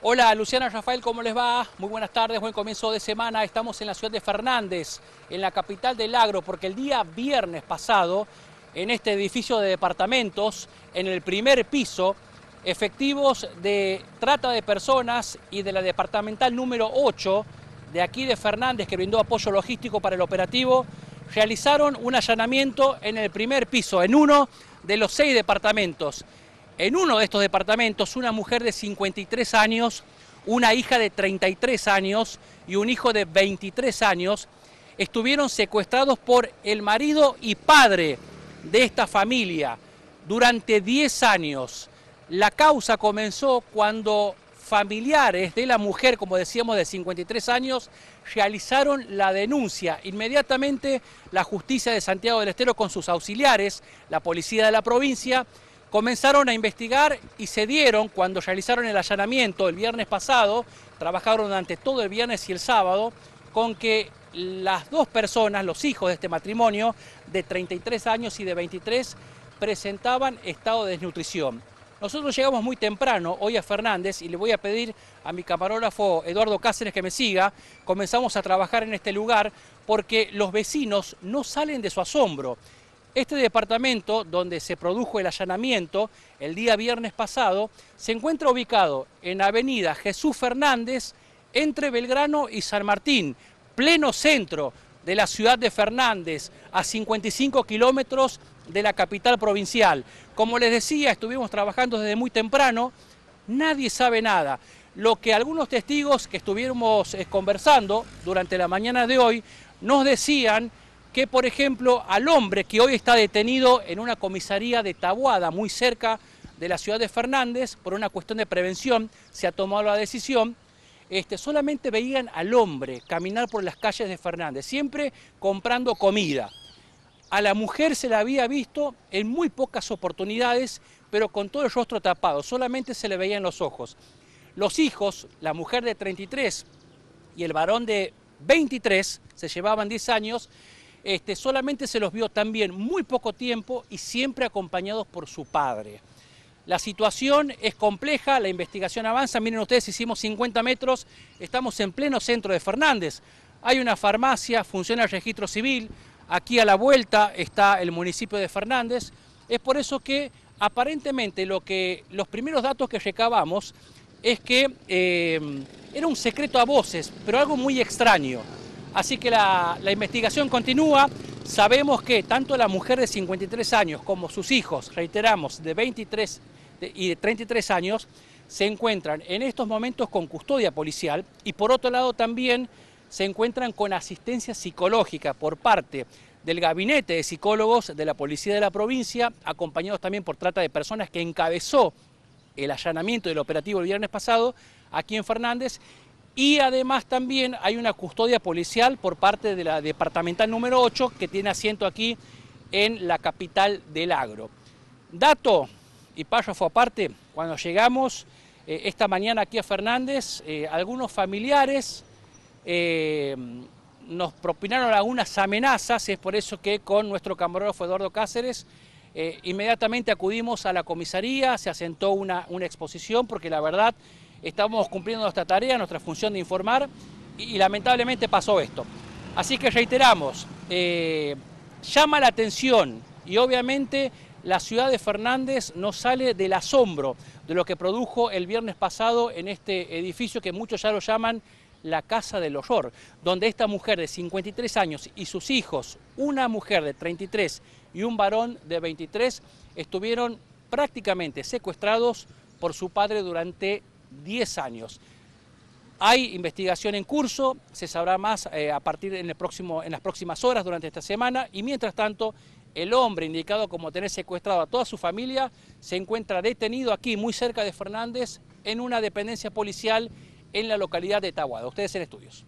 Hola Luciana Rafael, ¿cómo les va? Muy buenas tardes, buen comienzo de semana. Estamos en la ciudad de Fernández, en la capital del agro, porque el día viernes pasado, en este edificio de departamentos, en el primer piso, efectivos de trata de personas y de la departamental número 8 de aquí de Fernández, que brindó apoyo logístico para el operativo, realizaron un allanamiento en el primer piso, en uno de los seis departamentos. En uno de estos departamentos, una mujer de 53 años, una hija de 33 años y un hijo de 23 años estuvieron secuestrados por el marido y padre de esta familia durante 10 años. La causa comenzó cuando familiares de la mujer, como decíamos, de 53 años, realizaron la denuncia. Inmediatamente la justicia de Santiago del Estero con sus auxiliares, la policía de la provincia, comenzaron a investigar y se dieron cuando realizaron el allanamiento el viernes pasado, trabajaron durante todo el viernes y el sábado, con que las dos personas, los hijos de este matrimonio, de 33 años y de 23, presentaban estado de desnutrición. Nosotros llegamos muy temprano hoy a Fernández y le voy a pedir a mi camarógrafo Eduardo Cáceres que me siga. Comenzamos a trabajar en este lugar porque los vecinos no salen de su asombro. Este departamento, donde se produjo el allanamiento el día viernes pasado, se encuentra ubicado en Avenida Jesús Fernández, entre Belgrano y San Martín, pleno centro de la ciudad de Fernández, a 55 kilómetros de la capital provincial. Como les decía, estuvimos trabajando desde muy temprano, nadie sabe nada. Lo que algunos testigos que estuvimos eh, conversando durante la mañana de hoy nos decían que, por ejemplo, al hombre que hoy está detenido en una comisaría de Tabuada, muy cerca de la ciudad de Fernández, por una cuestión de prevención, se ha tomado la decisión, este, solamente veían al hombre caminar por las calles de Fernández, siempre comprando comida. A la mujer se la había visto en muy pocas oportunidades, pero con todo el rostro tapado, solamente se le veían los ojos. Los hijos, la mujer de 33 y el varón de 23, se llevaban 10 años, este, solamente se los vio también muy poco tiempo y siempre acompañados por su padre. La situación es compleja, la investigación avanza. Miren ustedes, hicimos 50 metros, estamos en pleno centro de Fernández. Hay una farmacia, funciona el registro civil, aquí a la vuelta está el municipio de Fernández. Es por eso que aparentemente lo que, los primeros datos que recabamos es que eh, era un secreto a voces, pero algo muy extraño. Así que la, investigación continúa. Sabemos que tanto la mujer de 53 años como sus hijos, reiteramos, de 23 y de 33 años, se encuentran en estos momentos con custodia policial y por otro lado también se encuentran con asistencia psicológica por parte del gabinete de psicólogos de la policía de la provincia, acompañados también por trata de personas que encabezó el allanamiento del operativo el viernes pasado aquí en Fernández y además también hay una custodia policial por parte de la departamental número 8 que tiene asiento aquí en la capital del agro. Dato y párrafo aparte, cuando llegamos eh, esta mañana aquí a Fernández, eh, algunos familiares eh, nos propinaron algunas amenazas, es por eso que con nuestro camarógrafo Eduardo Cáceres inmediatamente acudimos a la comisaría, se asentó una, una exposición porque la verdad estamos cumpliendo nuestra tarea, nuestra función de informar y, lamentablemente pasó esto. Así que reiteramos, eh, llama la atención y obviamente la ciudad de Fernández no sale del asombro de lo que produjo el viernes pasado en este edificio que muchos ya lo llaman la Casa del Horror, donde esta mujer de 53 años y sus hijos, una mujer de 33 y un varón de 23, estuvieron prácticamente secuestrados por su padre durante 10 años. Hay investigación en curso, se sabrá más eh, a partir en, el próximo, en las próximas horas durante esta semana y mientras tanto el hombre indicado como tener secuestrado a toda su familia se encuentra detenido aquí muy cerca de Fernández en una dependencia policial en la localidad de Tahuada. Ustedes en estudios.